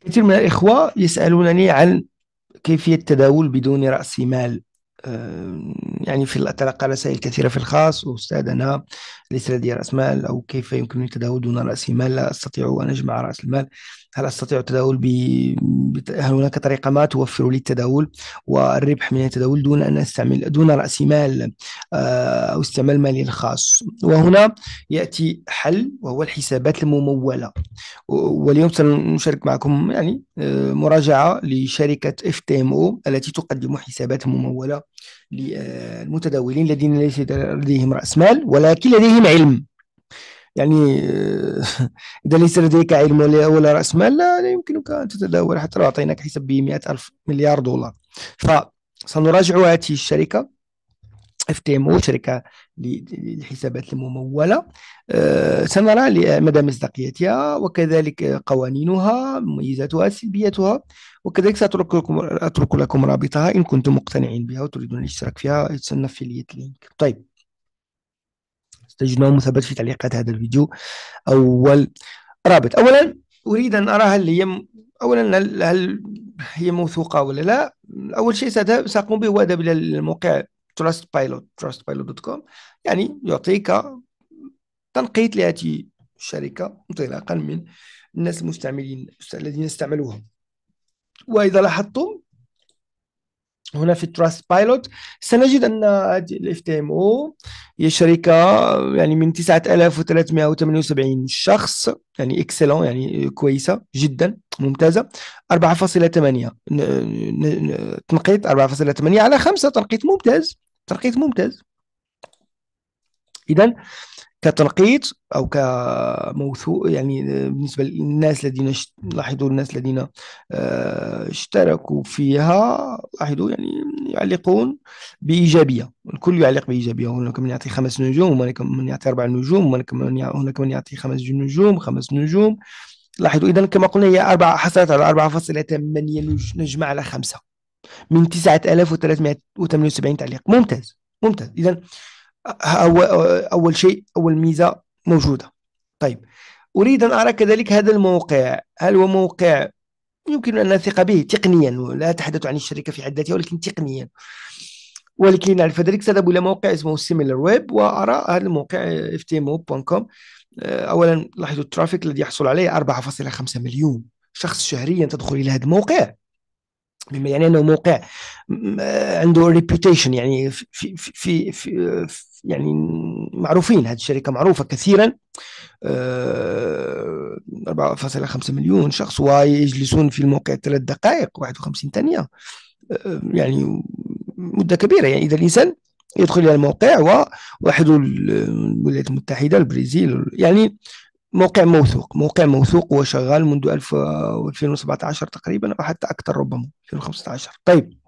كثير من الإخوة يسألونني عن كيفية التداول بدون رأس مال آه، يعني في أتلقى رسائل كثيرة في الخاص أستاذ أنا ليس لدي رأس مال أو كيف يمكنني التداول دون رأس مال لا أستطيع أن أجمع رأس المال هل أستطيع التداول ب... هل هناك طريقة ما توفر لي التداول والربح من التداول دون أن أستعمل دون رأس مال آه، أو استعمال مالي الخاص وهنا يأتي حل وهو الحسابات الممولة واليوم سنشارك معكم يعني آه، مراجعة لشركة اف تي ام او التي تقدم حسابات ممولة للمتداولين الذين ليس لديهم رأس مال ولكن لديهم علم يعني آه، إذا ليس لديك علم ولا رأس مال لا يمكنك أن تتداول حتى لو أعطيناك حساب ب 100 ألف مليار دولار فسنراجع هذه الشركة اف تي ام او شركه للحسابات المموله آه، سنرى مدى مصداقيتها وكذلك قوانينها مميزاتها سلبياتها وكذلك سأترك لكم أترك لكم رابطها إن كنتم مقتنعين بها وتريدون الاشتراك فيها يتسنى في لينك طيب تجدونه مثبت في تعليقات هذا الفيديو أول رابط أولا أريد أن أرى هل هي أولا هل هي موثوقة ولا لا أول شيء سأقوم به هو أذهب إلى الموقع تراست بايلوت تراست بايلوت دوت كوم يعني يعطيك تنقيط لهذه الشركة انطلاقا من الناس المستعملين الذين استعملوها واذا لاحظتم هنا في تراست بايلوت سنجد ان هذه الاف تي ام او هي شركه يعني من 9378 شخص يعني اكسلون يعني كويسه جدا ممتازه 4.8 تنقيط 4.8 على 5 تنقيط ممتاز تنقيط ممتاز اذا كتلقيط او كموثوق يعني بالنسبه للناس الذين لاحظوا الناس الذين آه، اشتركوا فيها لاحظوا يعني يعلقون بايجابيه الكل يعلق بايجابيه هناك من يعطي خمس نجوم هناك من يعطي اربع نجوم هناك من هناك من يعطي خمس نجوم خمس نجوم لاحظوا اذا كما قلنا هي أربعة حصلت على 4.8 نجمه على خمسه من 9378 تعليق ممتاز ممتاز اذا اول شيء اول ميزه موجوده طيب اريد ان ارى كذلك هذا الموقع هل هو موقع يمكن ان نثق به تقنيا لا اتحدث عن الشركه في حد ذاتها ولكن تقنيا ولكي نعرف ذلك سأذهب إلى موقع اسمه سيميلر ويب وأرى هذا الموقع ftmo.com أولا لاحظوا الترافيك الذي يحصل عليه 4.5 مليون شخص شهريا تدخل إلى هذا الموقع بما يعني انه موقع عنده ريبيوتيشن يعني في, في, في, يعني معروفين هذه الشركه معروفه كثيرا 4.5 آه، مليون شخص ويجلسون في الموقع ثلاث دقائق 51 ثانيه آه، يعني مده كبيره يعني اذا الانسان يدخل الى الموقع وواحد الولايات المتحده البرازيل يعني موقع موثوق موقع موثوق وشغال منذ 2017 تقريبا أو حتى أكثر ربما 2015 طيب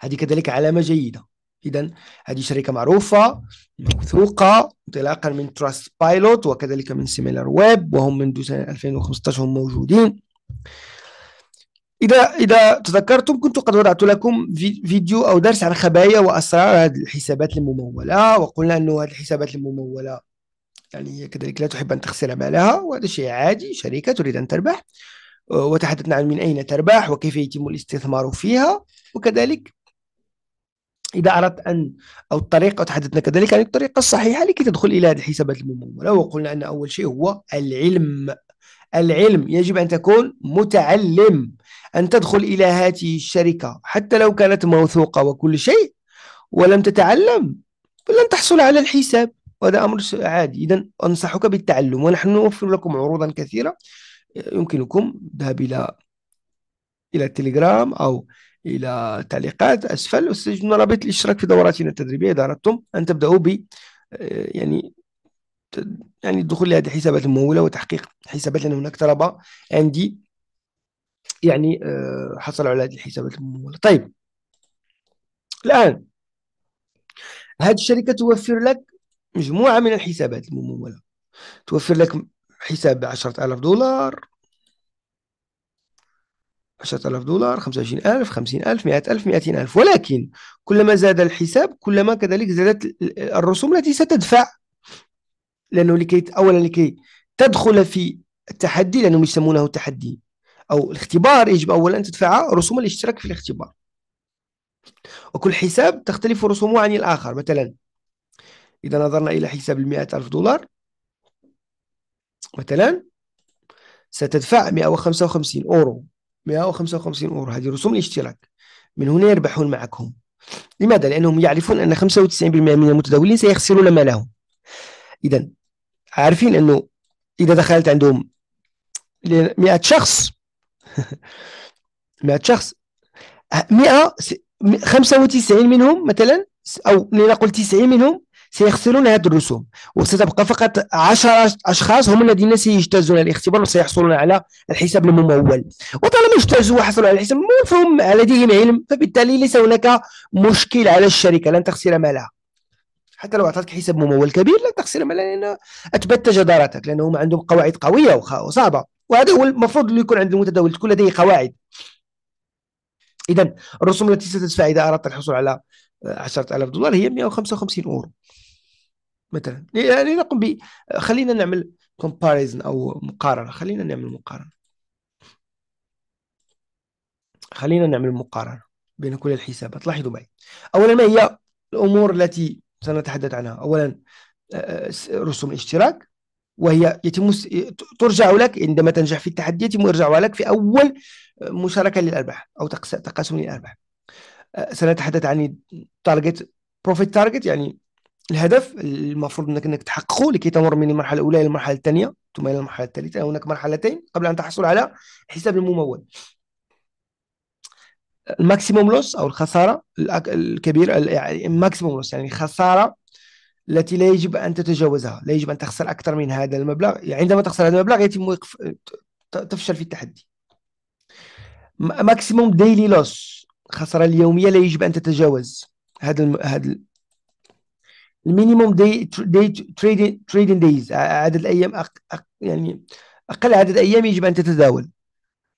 هذه كذلك علامة جيدة إذا هذه شركة معروفة موثوقة انطلاقا من تراست بايلوت وكذلك من سيميلر ويب وهم منذ سنة 2015 هم موجودين إذا إذا تذكرتم كنت قد وضعت لكم فيديو أو درس عن خبايا وأسرار هذه الحسابات الممولة وقلنا أنه هذه الحسابات الممولة يعني كذلك لا تحب أن تخسر مالها وهذا شيء عادي شركة تريد أن تربح آه، وتحدثنا عن من أين تربح وكيف يتم الاستثمار فيها وكذلك إذا أردت أن أو الطريقة تحدثنا كذلك عن الطريقة الصحيحة لكي تدخل إلى هذه الحسابات الممولة وقلنا أن أول شيء هو العلم العلم يجب أن تكون متعلم أن تدخل إلى هذه الشركة حتى لو كانت موثوقة وكل شيء ولم تتعلم فلن تحصل على الحساب وهذا أمر عادي إذا أنصحك بالتعلم ونحن نوفر لكم عروضا كثيرة يمكنكم الذهاب إلى إلى التليجرام أو إلى تعليقات أسفل وستجدون رابط الاشتراك في دوراتنا التدريبية إذا أردتم أن تبدأوا ب آه، يعني يعني الدخول لهذه الحسابات الممولة وتحقيق حسابات لأن هناك طلبة عندي يعني آه، حصلوا على هذه الحسابات الممولة طيب الآن هذه الشركة توفر لك مجموعة من الحسابات الممولة توفر لك حساب ب 10000 دولار 10000 دولار 25000 50000 100000 200000 ولكن كلما زاد الحساب كلما كذلك زادت الرسوم التي ستدفع لأنه لكي أولا لكي تدخل في التحدي لأنهم يسمونه تحدي أو الاختبار يجب أولا أن تدفع رسوم الاشتراك في الاختبار وكل حساب تختلف رسومه عن الآخر مثلا إذا نظرنا إلى حساب المئة ألف دولار مثلا ستدفع 155 أورو 155 أورو هذه رسوم الاشتراك من هنا يربحون معكم لماذا؟ لأنهم يعرفون أن 95% من المتداولين سيخسرون مالهم إذا عارفين أنه إذا دخلت عندهم 100 شخص 100 شخص 100 95 منهم مثلا أو لنقل 90 منهم سيخسرون هذه الرسوم وستبقى فقط 10 أشخاص هم الذين سيجتازون الاختبار وسيحصلون على الحساب الممول وطالما اجتازوا وحصلوا على الحساب الممول فهم لديهم علم فبالتالي ليس هناك مشكل على الشركة لن تخسر مالها حتى لو أعطتك حساب ممول كبير لن تخسر مالها لأن أثبت جدارتك لأنهم عندهم قواعد قوية وصعبة وهذا هو المفروض اللي يكون عند المتداول تكون لديه قواعد إذا الرسوم التي ستدفع إذا أردت الحصول على 10000 دولار هي 155 اورو مثلا يعني نقوم ب خلينا نعمل كومباريزن او مقارنه خلينا نعمل مقارنه خلينا نعمل مقارنه بين كل الحسابات لاحظوا معي اولا ما هي الامور التي سنتحدث عنها اولا آه، رسوم الاشتراك وهي يتم ترجع لك عندما تنجح في التحدي يتم ارجاعها لك في اول مشاركه للارباح او تقاسم للارباح سنتحدث عن تارجت بروفيت تارجت يعني الهدف المفروض انك انك تحققه لكي تمر من المرحله الاولى الى المرحله الثانيه ثم الى المرحله الثالثه هناك مرحلتين قبل ان تحصل على حساب الممول الماكسيموم لوس او الخساره الكبيره يعني الماكسيموم لوس يعني الخساره التي لا يجب ان تتجاوزها لا يجب ان تخسر اكثر من هذا المبلغ يعني عندما تخسر هذا المبلغ يتم وقف تفشل في التحدي ماكسيموم ديلي لوس الخساره اليوميه لا يجب ان تتجاوز هذا الم... هذا المينيموم دي دي تريدين دايز عدد الايام أق... أق... يعني اقل عدد ايام يجب ان تتداول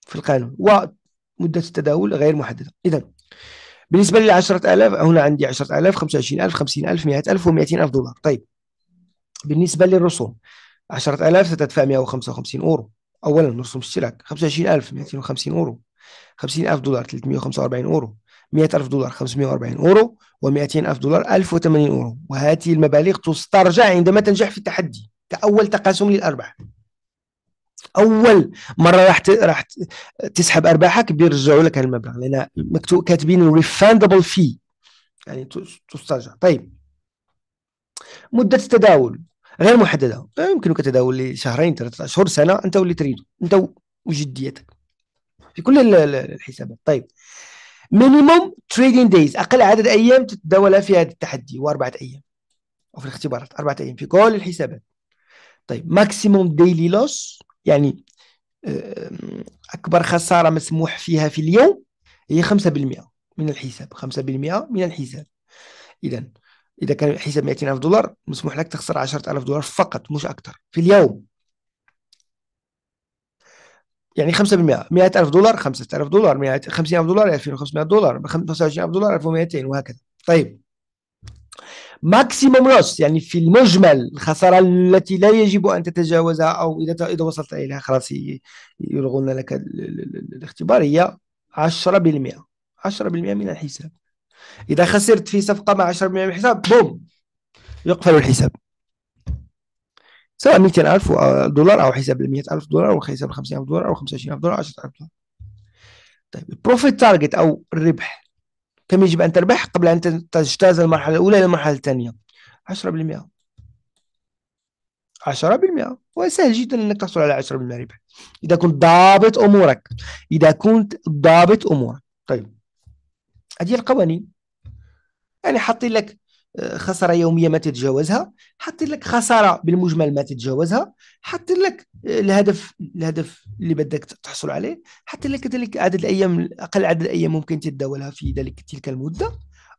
في القانون ومده التداول غير محدده اذا بالنسبه لل 10000 هنا عندي 10000 25000 50000 100000 و200000 دولار طيب بالنسبه للرسوم 10000 ستدفع 155 اورو اولا رسوم اشتراك 250 اورو 50000 دولار 345 اورو 100000 دولار 540 اورو و200000 دولار 1080 اورو وهذه المبالغ تسترجع عندما تنجح في التحدي كأول تقاسم للأرباح اول مره راح راح تسحب ارباحك بيرجعوا لك المبلغ لان مكتوب كاتبين ريفاندبل في يعني تسترجع طيب مده التداول غير محدده يمكنك تداول لشهرين ثلاثه اشهر سنه انت واللي تريده انت وجديتك في كل الحسابات طيب مينيموم تريدين دايز اقل عدد ايام تتداول في هذا التحدي هو اربعه ايام وفي الاختبارات اربعه ايام في كل الحسابات طيب ماكسيموم ديلي لوس يعني اكبر خساره مسموح فيها في اليوم هي 5% من الحساب 5% من الحساب اذا اذا كان الحساب 200000 دولار مسموح لك تخسر 10000 دولار فقط مش اكثر في اليوم يعني 5% 100000 دولار 5000 دولار 50000 دولار 2500 دولار 25000 دولار 1200 وهكذا طيب ماكسيموم لوس يعني في المجمل الخساره التي لا يجب ان تتجاوزها او اذا اذا وصلت اليها خلاص يلغون لك الاختبار هي 10% 10% من الحساب اذا خسرت في صفقه مع 10% من الحساب بوم يقفل الحساب سواء 200000 دولار او حساب 100 100000 دولار او حساب 50 ألف دولار او 25000 دولار او 10000 دولار طيب البروفيت تارجت او الربح كم يجب ان تربح قبل ان تجتاز المرحله الاولى الى المرحله الثانيه 10% 10% وسهل جدا انك تحصل على 10% ربح اذا كنت ضابط امورك اذا كنت ضابط امورك طيب هذه القوانين يعني حاطين لك خساره يوميه ما تتجاوزها حط لك خساره بالمجمل ما تتجاوزها حط لك آه، الهدف الهدف اللي بدك تحصل عليه حط لك كذلك عدد الايام اقل عدد الايام ممكن تتداولها في ذلك تلك المده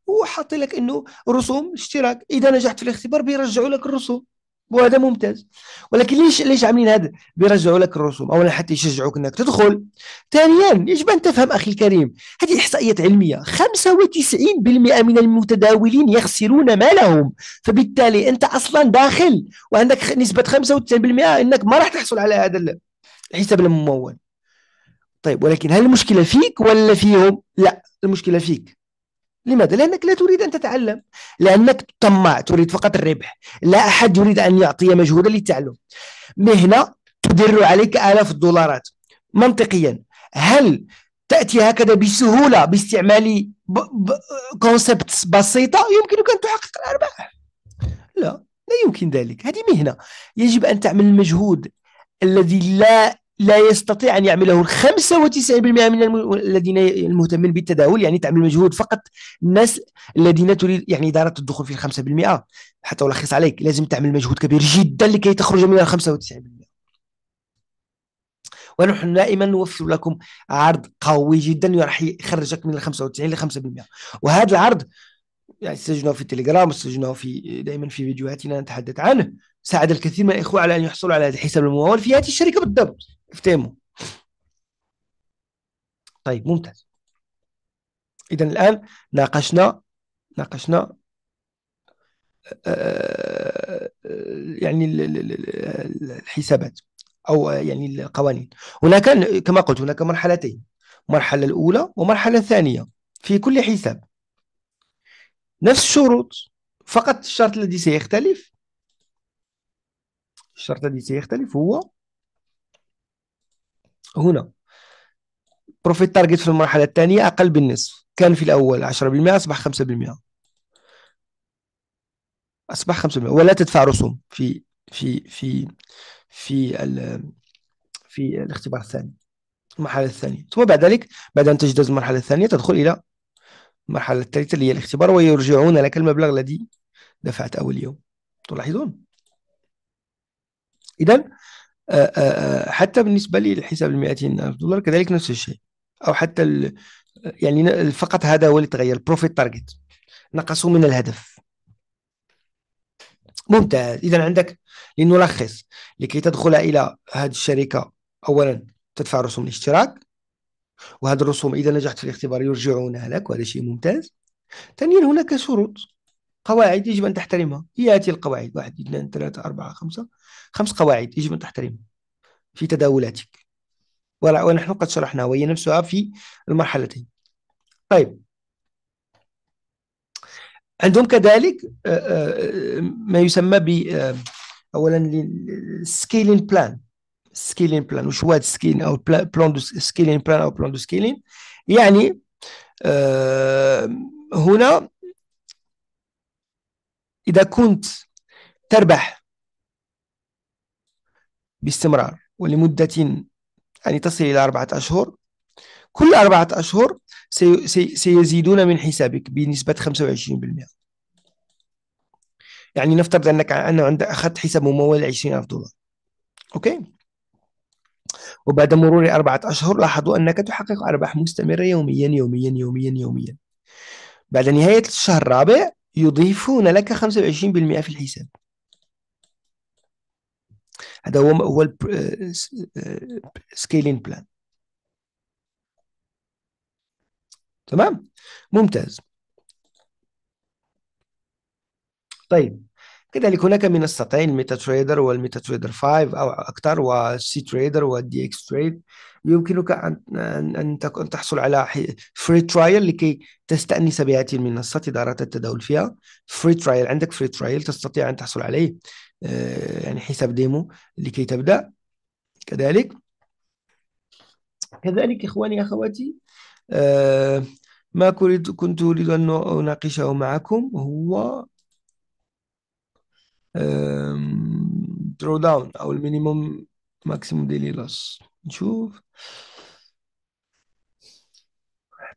وحط لك انه رسوم اشتراك اذا نجحت في الاختبار بيرجعوا لك الرسوم وهذا ممتاز ولكن ليش ليش عاملين هذا بيرجعوا لك الرسوم اولا حتى يشجعوك انك تدخل ثانيا يجب ان تفهم اخي الكريم هذه احصائيات علميه 95% من المتداولين يخسرون مالهم فبالتالي انت اصلا داخل وعندك نسبه 95% انك ما راح تحصل على هذا الحساب الممول طيب ولكن هل المشكله فيك ولا فيهم لا المشكله فيك لماذا؟ لأنك لا تريد أن تتعلم لأنك طماع تريد فقط الربح لا أحد يريد أن يعطي مجهودا للتعلم مهنة تدر عليك آلاف الدولارات منطقيا هل تأتي هكذا بسهولة باستعمال كونسبت بسيطة يمكنك أن تحقق الأرباح لا لا يمكن ذلك هذه مهنة يجب أن تعمل المجهود الذي لا لا يستطيع أن يعمله 95% من الذين المهتمين بالتداول يعني تعمل مجهود فقط الناس الذين تريد يعني إدارة الدخول في 5% حتى ألخص عليك لازم تعمل مجهود كبير جدا لكي تخرج من ال 95% ونحن دائما نوفر لكم عرض قوي جدا راح يخرجك من ال 95 ل 5% وهذا العرض يعني سجنه في التليجرام وسجناه في دائما في فيديوهاتنا نتحدث عنه ساعد الكثير من الاخوه على ان يحصلوا على هذا الحساب الممول في هذه الشركه بالضبط افتهموا طيب ممتاز اذا الان ناقشنا ناقشنا آه، يعني الحسابات او آه، يعني القوانين هناك كما قلت هناك مرحلتين مرحله الاولى ومرحله ثانيه في كل حساب نفس الشروط فقط الشرط الذي سيختلف الشرط الذي سيختلف هو هنا بروفيت تارجت في المرحله الثانيه اقل بالنصف كان في الاول 10% اصبح 5% اصبح 5% ولا تدفع رسوم في في في في في الاختبار الثاني المرحله الثانيه ثم بعد ذلك بعد ان تجتاز المرحله الثانيه تدخل الى المرحله الثالثه اللي هي الاختبار ويرجعون لك المبلغ الذي دفعت اول يوم تلاحظون اذا آه، آه، آه، حتى بالنسبه لي الحساب ال 200 الف دولار كذلك نفس الشيء او حتى ال... يعني فقط هذا هو اللي تغير البروفيت تارجت نقصوا من الهدف ممتاز اذا عندك لنلخص لكي تدخل الى هذه الشركه اولا تدفع رسوم الاشتراك وهذه الرسوم اذا نجحت في الاختبار يرجعونها لك وهذا شيء ممتاز ثانيا هناك شروط قواعد يجب أن تحترمها هي هذه القواعد واحد اثنان ثلاثة أربعة خمسة خمس قواعد يجب أن تحترمها في تداولاتك ونحن قد شرحناها وهي نفسها في المرحلتين طيب عندهم كذلك آه، آه، ما يسمى ب آه، اولا سكيلين بلان سكيلين بلان وش هو هذا سكيلين او بلان سكيلين بلان او بلان دو سكيلين يعني هنا إذا كنت تربح باستمرار ولمدة يعني تصل إلى أربعة أشهر كل أربعة أشهر سيزيدون من حسابك بنسبة 25% يعني نفترض أنك أنه عندك أخذت حساب ممول 20000 دولار أوكي وبعد مرور أربعة أشهر لاحظوا أنك تحقق أرباح مستمرة يوميا يوميا يوميا يوميا بعد نهاية الشهر الرابع يضيفون لك 25% في الحساب هذا هو هو آه، سكيلين بلان آه، تمام ممتاز طيب كذلك هناك منصتين والميتا تريدر 5 أو أكثر والسي تريدر والدي اكس تريد يمكنك أن أن أن تحصل على فري ترايل لكي تستأنس بهذه المنصة إذا أردت التداول فيها فري ترايل عندك فري ترايل تستطيع أن تحصل عليه آه، يعني حساب ديمو لكي تبدأ كذلك كذلك إخواني أخواتي آه، ما كنت أريد أن أناقشه معكم هو درو داون او المينيموم ماكسيموم ديلي لوس نشوف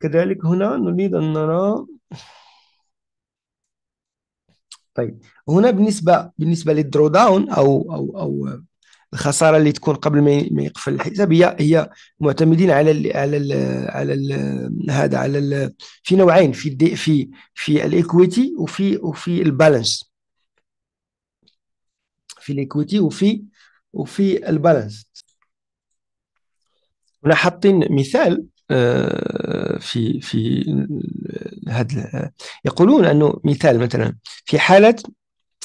كذلك هنا نريد ان نرى طيب هنا بالنسبه بالنسبه للدرو داون او او او الخساره اللي تكون قبل ما يقفل الحساب هي هي معتمدين على الـ على الـ على الـ هذا على في نوعين في في في الايكويتي وفي وفي البالانس في ليكويتي وفي وفي البالانس هنا حاطين مثال آه، في في هذا يقولون انه مثال مثلا في حاله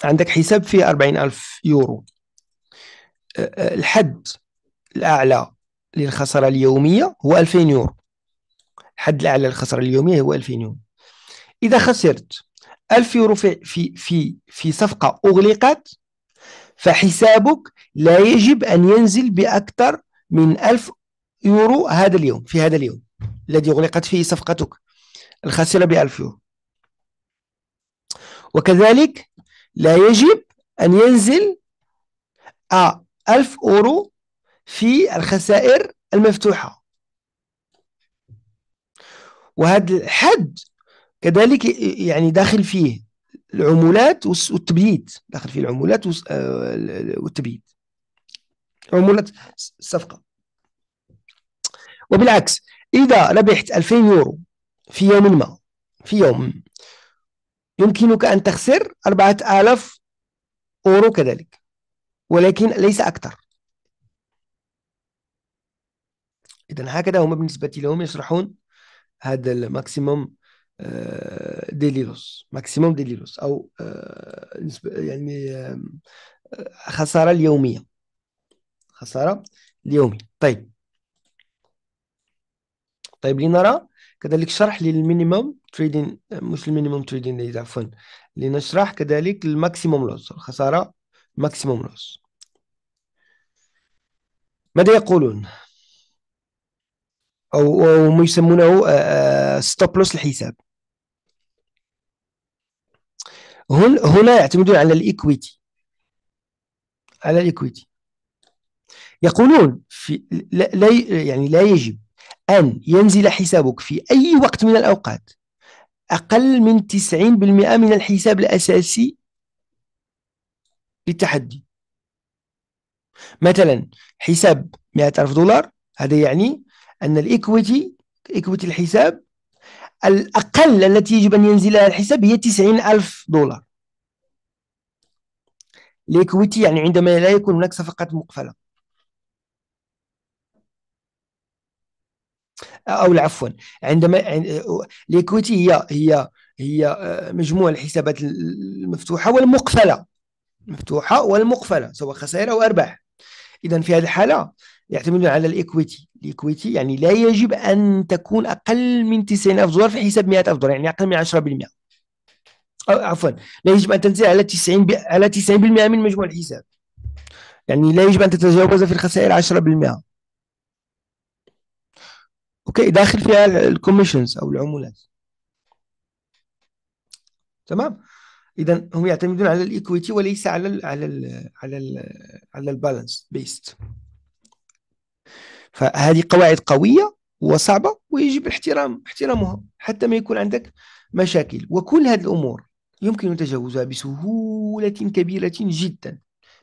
عندك حساب فيه 40000 آه، آه، يورو الحد الاعلى للخساره اليوميه هو 2000 يورو الحد الاعلى للخساره اليوميه هو 2000 يورو اذا خسرت 1000 يورو في في في صفقه اغلقت فحسابك لا يجب أن ينزل بأكثر من 1000 يورو هذا اليوم في هذا اليوم الذي أغلقت فيه صفقتك الخاسرة ب 1000 يورو وكذلك لا يجب أن ينزل 1000 آه، أورو في الخسائر المفتوحة وهذا الحد كذلك يعني داخل فيه العمولات والتبييت داخل فيه العمولات آه، والتبييت عمولات الصفقه وبالعكس اذا ربحت 2000 يورو في يوم ما في يوم يمكنك ان تخسر 4000 اورو كذلك ولكن ليس اكثر اذا هكذا هم بالنسبه لهم يشرحون هذا الماكسيموم ديليلوس ماكسيموم ديليلوس او آه، يعني خساره اليوميه خساره اليومي طيب طيب لنرى كذلك شرح للمينيموم تريدين مش المينيموم تريدين إيه، عفوا لنشرح كذلك الماكسيموم لوس الخساره ماكسيموم لوس ماذا يقولون او, أو ما يسمونه ستوب آه، لوس آه، الحساب هنا يعتمدون على الايكويتي على الايكويتي يقولون في لا يعني لا يجب ان ينزل حسابك في اي وقت من الاوقات اقل من 90% من الحساب الاساسي للتحدي مثلا حساب 100000 دولار هذا يعني ان الايكويتي ايكويتي الحساب الاقل التي يجب ان ينزلها الحساب هي 90000 دولار الايكويتي يعني عندما لا يكون هناك صفقات مقفله او عفوا عندما الايكويتي هي هي هي آه، مجموع الحسابات المفتوحه والمقفله مفتوحه والمقفله سواء خسائر او ارباح اذا في هذه الحاله يعتمدون على الايكويتي الايكويتي يعني لا يجب ان تكون اقل من 90000 دولار في حساب 100000 دولار يعني اقل من 10% عفوا لا يجب ان تنزل على 90 ب... على 90% من مجموع الحساب يعني لا يجب ان تتجاوز في الخسائر 10% اوكي داخل فيها الكوميشنز او العمولات تمام اذا هم يعتمدون على الايكويتي وليس على الـ على الـ على الـ على البالانس بيست فهذه قواعد قويه وصعبه ويجب الاحترام احترامها حتى ما يكون عندك مشاكل وكل هذه الامور يمكن تجاوزها بسهولة كبيرة جدا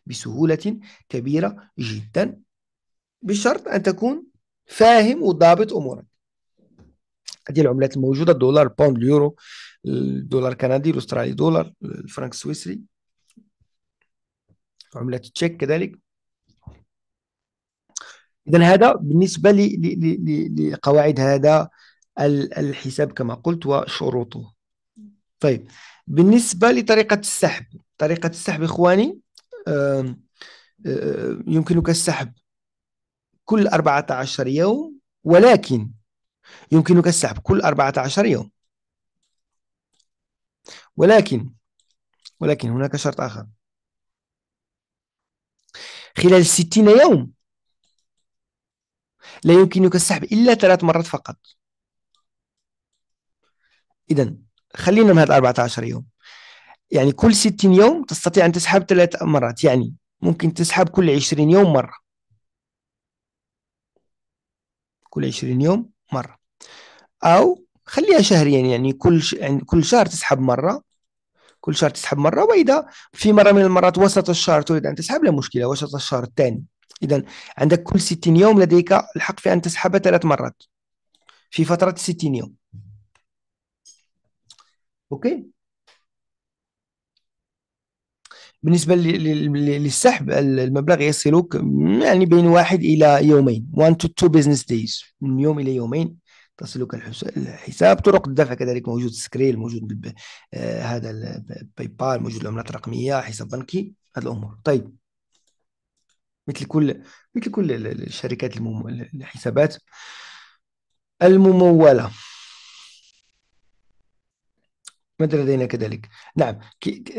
بسهولة كبيرة جدا بشرط أن تكون فاهم وضابط أمورك هذه العملات الموجودة الدولار البوند اليورو الدولار الكندي الأسترالي دولار الفرنك السويسري عملة التشيك كذلك إذا هذا بالنسبة لقواعد هذا الحساب كما قلت وشروطه طيب بالنسبة لطريقة السحب طريقة السحب إخواني يمكنك السحب كل 14 يوم ولكن يمكنك السحب كل 14 يوم ولكن ولكن هناك شرط آخر خلال 60 يوم لا يمكنك السحب إلا ثلاث مرات فقط إذا خلينا من هذا 14 يوم يعني كل 60 يوم تستطيع أن تسحب ثلاث مرات يعني ممكن تسحب كل 20 يوم مرة كل 20 يوم مرة أو خليها شهريا يعني كل ش... يعني كل شهر تسحب مرة كل شهر تسحب مرة وإذا في مرة من المرات وسط الشهر تريد أن تسحب لا مشكلة وسط الشهر الثاني إذا عندك كل 60 يوم لديك الحق في أن تسحب ثلاث مرات في فترة 60 يوم اوكي بالنسبة للسحب المبلغ يصلك يعني بين واحد إلى يومين 1 to 2 business days من يوم إلى يومين تصلك الحساب طرق الدفع كذلك موجود سكريل موجود آه هذا باي بال موجود العملات الرقمية حساب بنكي هذه الأمور طيب مثل كل مثل كل الشركات الحسابات الممولة ماذا لدينا كذلك نعم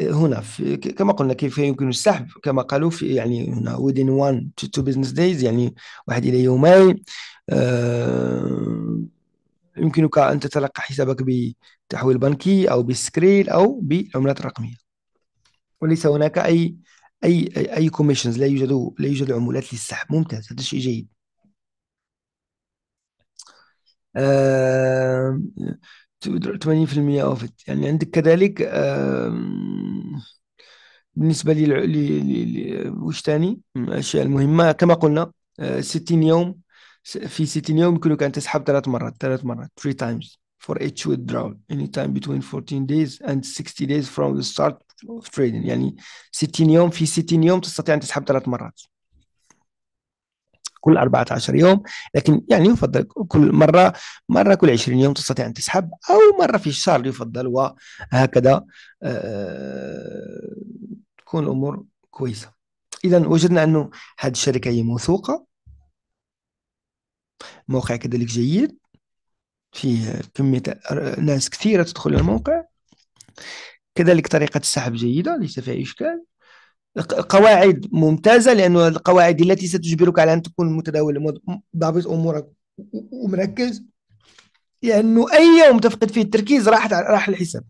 هنا في كما قلنا كيف يمكن السحب كما قالوا في يعني هنا within one to two business days يعني واحد إلى يومين آه يمكنك أن تتلقى حسابك بتحويل بنكي أو بسكريل أو بالعملات الرقمية وليس هناك أي أي أي كوميشنز لا يوجد لا يوجد عمولات للسحب ممتاز هذا شيء جيد آه 80% وافد يعني عندك كذلك بالنسبه لي وش ثاني الاشياء المهمه كما قلنا 60 آه، يوم في 60 يوم يمكنك ان تسحب ثلاث مرات ثلاث مرات 3 تايمز for each withdrawal anytime between 14 days and 60 days from the start of trading يعني 60 يوم في 60 يوم تستطيع ان تسحب ثلاث مرات كل 14 يوم لكن يعني يفضل كل مرة مرة كل 20 يوم تستطيع أن تسحب أو مرة في الشهر يفضل وهكذا آه، تكون الأمور كويسة إذا وجدنا أنه هذه الشركة هي موثوقة موقع كذلك جيد فيه كمية آه، ناس كثيرة تدخل الموقع كذلك طريقة السحب جيدة ليس فيها إشكال قواعد ممتازه لانه القواعد التي ستجبرك على ان تكون متداول ضابط امورك ومركز لانه اي يوم تفقد فيه التركيز راحت راح الحساب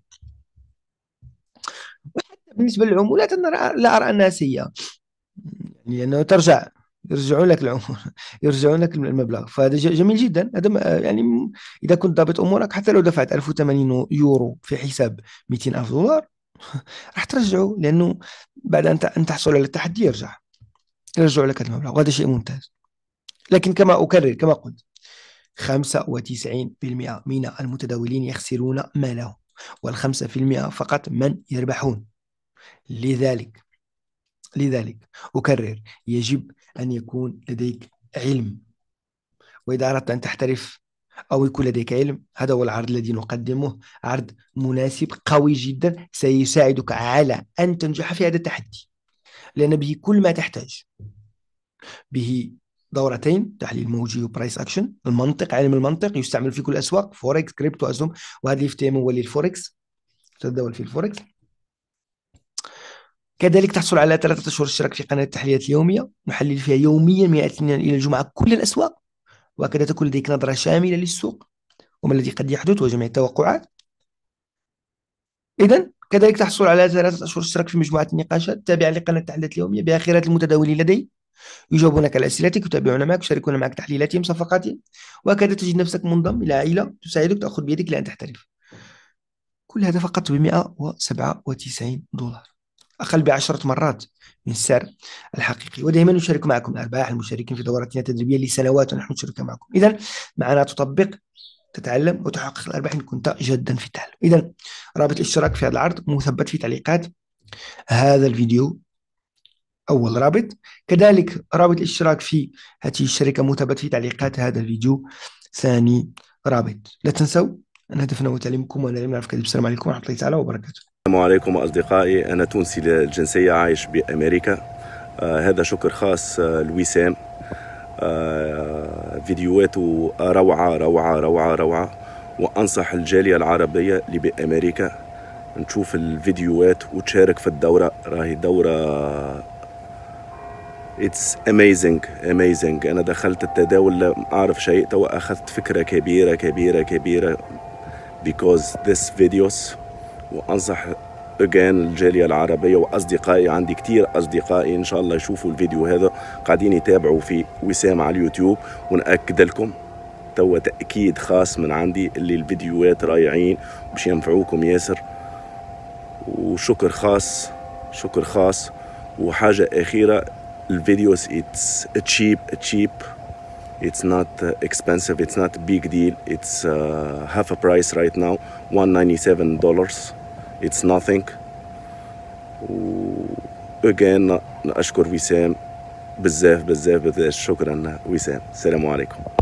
بالنسبه للعمولات انا لا ارى انها سيئه يعني لانه ترجع يرجعوا لك العمر يرجعون لك المبلغ فهذا جميل جدا هذا يعني اذا كنت ضابط امورك حتى لو دفعت 1080 يورو في حساب 200 الف دولار راح ترجعوا لانه بعد ان تحصل على التحدي يرجع يرجع لك المبلغ وهذا شيء ممتاز لكن كما اكرر كما قلت 95% من المتداولين يخسرون مالهم وال5% فقط من يربحون لذلك لذلك أكرر يجب أن يكون لديك علم وإذا أردت أن تحترف أو يكون لديك علم هذا هو العرض الذي نقدمه عرض مناسب قوي جدا سيساعدك على أن تنجح في هذا التحدي لأن به كل ما تحتاج به دورتين تحليل موجي وبرايس اكشن المنطق علم المنطق يستعمل في كل الاسواق فوركس كريبتو اسهم وهذا الاف تي ام هو للفوركس تتداول في الفوركس كذلك تحصل على ثلاثة أشهر اشتراك في قناة التحليلات اليومية نحلل فيها يوميا من الاثنين إلى الجمعة كل الأسواق وهكذا تكون لديك نظرة شاملة للسوق وما الذي قد يحدث وجميع التوقعات إذا كذلك تحصل على ثلاثة أشهر اشتراك في مجموعة النقاشات تابعة لقناة التحليلات اليومية بها خيرات المتداولين لدي يجاوبونك على أسئلتك يتابعون معك يشاركون معك تحليلاتهم صفقاتهم وهكذا تجد نفسك منضم إلى عائلة تساعدك تأخذ بيدك لأن تحترف كل هذا فقط ب 197 دولار أقل بعشرة مرات من السعر الحقيقي ودائما نشارك معكم أرباح المشاركين في دوراتنا التدريبية لسنوات ونحن نشاركها معكم إذا معنا تطبق تتعلم وتحقق الأرباح إن كنت جدا في التعلم إذا رابط الاشتراك في هذا العرض مثبت في تعليقات هذا الفيديو أول رابط كذلك رابط الاشتراك في هذه الشركة مثبت في تعليقات هذا الفيديو ثاني رابط لا تنسوا أن هدفنا هو تعليمكم وأن العلم نعرف كذب السلام عليكم ورحمة الله تعالى وبركاته السلام عليكم أصدقائي أنا تونسي الجنسية عايش بأمريكا آه هذا شكر خاص آه لوسام آه فيديوهاته روعة روعة روعة روعة وأنصح الجالية العربية اللي بأمريكا نشوف الفيديوهات وتشارك في الدورة راهي دورة اتس amazing amazing انا دخلت التداول لا اعرف شيء تو اخذت فكره كبيره كبيره كبيره because this videos وأنصح اجان الجاليه العربيه واصدقائي عندي كثير اصدقائي ان شاء الله يشوفوا الفيديو هذا قاعدين يتابعوا في وسام على اليوتيوب وناكد لكم توا تاكيد خاص من عندي اللي الفيديوهات رايعين باش ينفعوكم ياسر وشكر خاص شكر خاص وحاجه اخيره الفيديوز اتس تشيب تشيب it's not expensive it's not big deal it's uh, half a price right now 197 dollars اتس nothing و again نشكر وسام بزاف بزاف بزاف شكرا وسام السلام عليكم